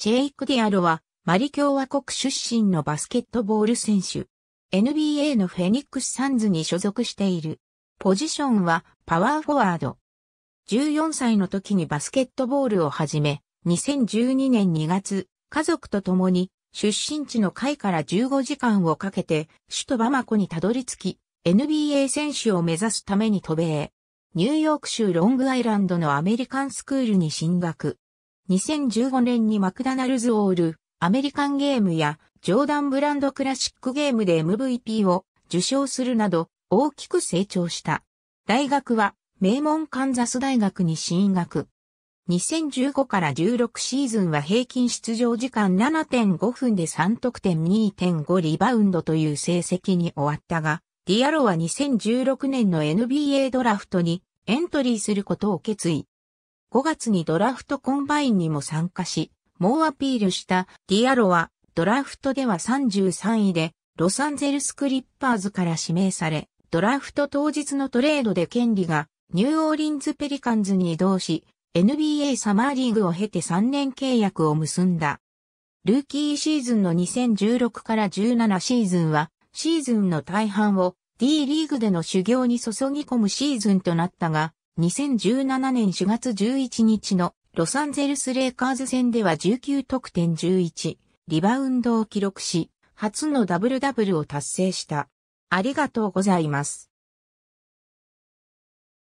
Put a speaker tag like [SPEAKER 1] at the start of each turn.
[SPEAKER 1] チェイク・ディアロは、マリ共和国出身のバスケットボール選
[SPEAKER 2] 手。NBA のフェニックス・サンズに所属している。ポジションは、パワーフォワード。14歳の時にバスケットボールを始め、2012年2月、家族と共に、出身地の会から15時間をかけて、首都バマコにたどり着き、NBA 選手を目指すために渡米。ニューヨーク州ロングアイランドのアメリカンスクールに進学。2015年にマクダナルズオール、アメリカンゲームや、ジョーダンブランドクラシックゲームで MVP を受賞するなど、大きく成長した。大学は、名門カンザス大学に進学。2015から16シーズンは平均出場時間7.5分で3得点2.5リバウンドという成績に終わったが、ディアロは2016年の NBA ドラフトにエントリーすることを決意。5月にドラフトコンバインにも参加し、猛アピールしたディアロはドラフトでは33位でロサンゼルスクリッパーズから指名され、ドラフト当日のトレードで権利がニューオーリンズペリカンズに移動し、NBA サマーリーグを経て3年契約を結んだ。ルーキーシーズンの2016から17シーズンは、シーズンの大半を D リーグでの修行に注ぎ込むシーズンとなったが、2017年4月11日のロサンゼルス・レイカーズ戦では19得点11、リバウンドを記録し、初のダブルダブ
[SPEAKER 1] ルを達成した。ありがとうございます。